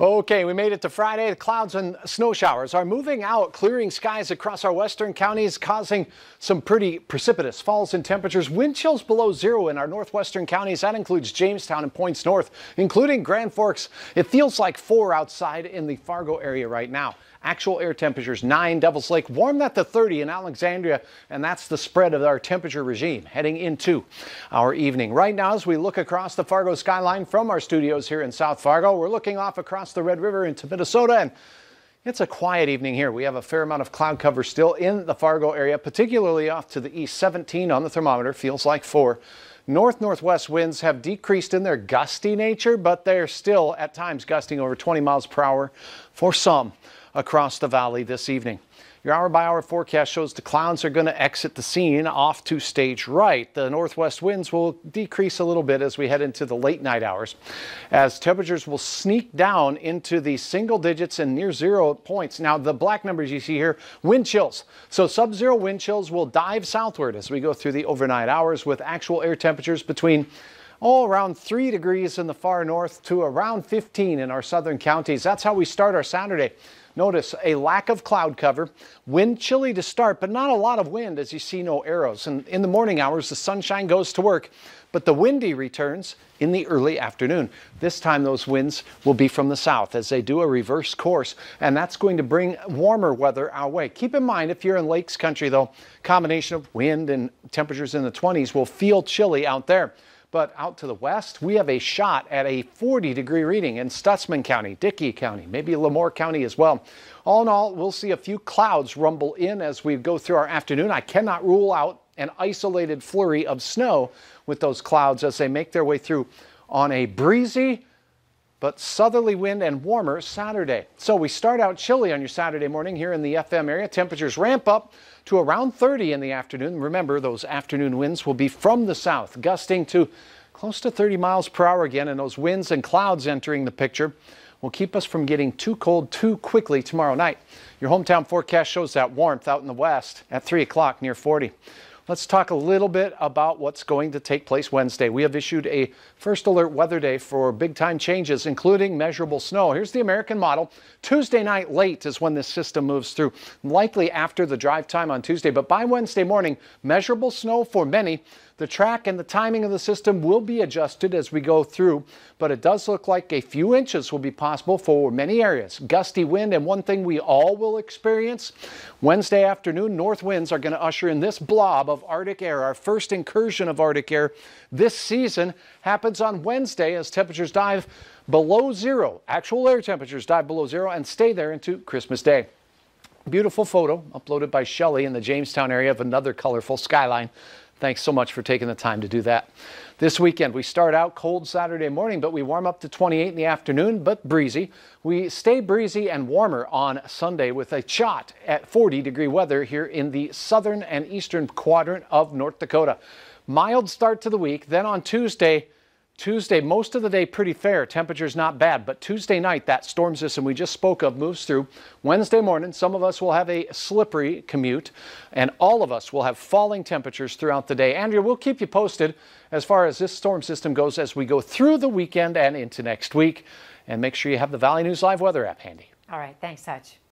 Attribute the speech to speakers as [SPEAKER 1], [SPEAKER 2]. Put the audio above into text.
[SPEAKER 1] Okay, we made it to Friday. The clouds and snow showers are moving out, clearing skies across our western counties, causing some pretty precipitous falls in temperatures. Wind chills below zero in our northwestern counties. That includes Jamestown and points north, including Grand Forks. It feels like four outside in the Fargo area right now. Actual air temperatures 9, Devils Lake, warm that to 30 in Alexandria, and that's the spread of our temperature regime heading into our evening. Right now, as we look across the Fargo skyline from our studios here in South Fargo, we're looking off across across the Red River into Minnesota. And it's a quiet evening here. We have a fair amount of cloud cover still in the Fargo area, particularly off to the east. 17 on the thermometer feels like four. North northwest winds have decreased in their gusty nature, but they're still at times gusting over 20 miles per hour for some across the valley this evening. Your hour by hour forecast shows the clouds are going to exit the scene off to stage right. The northwest winds will decrease a little bit as we head into the late night hours as temperatures will sneak down into the single digits and near zero points. Now the black numbers you see here wind chills. So sub-zero wind chills will dive southward as we go through the overnight hours with actual air temperatures between oh, around 3 degrees in the far north to around 15 in our southern counties. That's how we start our Saturday. Notice a lack of cloud cover, wind chilly to start, but not a lot of wind as you see no arrows. And in the morning hours, the sunshine goes to work, but the windy returns in the early afternoon. This time those winds will be from the south as they do a reverse course, and that's going to bring warmer weather our way. Keep in mind if you're in lakes country though, combination of wind and temperatures in the 20s will feel chilly out there. But out to the west, we have a shot at a 40 degree reading in Stutzman County, Dickey County, maybe Lamoille County as well. All in all, we'll see a few clouds rumble in as we go through our afternoon. I cannot rule out an isolated flurry of snow with those clouds as they make their way through on a breezy but southerly wind and warmer Saturday. So we start out chilly on your Saturday morning here in the FM area. Temperatures ramp up to around 30 in the afternoon. Remember, those afternoon winds will be from the south, gusting to close to 30 miles per hour again, and those winds and clouds entering the picture will keep us from getting too cold too quickly tomorrow night. Your hometown forecast shows that warmth out in the west at 3 o'clock near 40. Let's talk a little bit about what's going to take place Wednesday. We have issued a first alert weather day for big time changes, including measurable snow. Here's the American model. Tuesday night late is when this system moves through, likely after the drive time on Tuesday. But by Wednesday morning, measurable snow for many. The track and the timing of the system will be adjusted as we go through, but it does look like a few inches will be possible for many areas. Gusty wind and one thing we all will experience Wednesday afternoon, north winds are going to usher in this blob of of Arctic air. Our first incursion of Arctic air this season happens on Wednesday as temperatures dive below zero. Actual air temperatures dive below zero and stay there into Christmas Day. Beautiful photo uploaded by Shelley in the Jamestown area of another colorful skyline. Thanks so much for taking the time to do that. This weekend, we start out cold Saturday morning, but we warm up to 28 in the afternoon, but breezy. We stay breezy and warmer on Sunday with a shot at 40 degree weather here in the southern and eastern quadrant of North Dakota. Mild start to the week, then on Tuesday, Tuesday, most of the day pretty fair. Temperatures not bad, but Tuesday night, that storm system we just spoke of moves through. Wednesday morning, some of us will have a slippery commute, and all of us will have falling temperatures throughout the day. Andrea, we'll keep you posted as far as this storm system goes as we go through the weekend and into next week. And make sure you have the Valley News Live weather app handy. All right. Thanks, Hutch.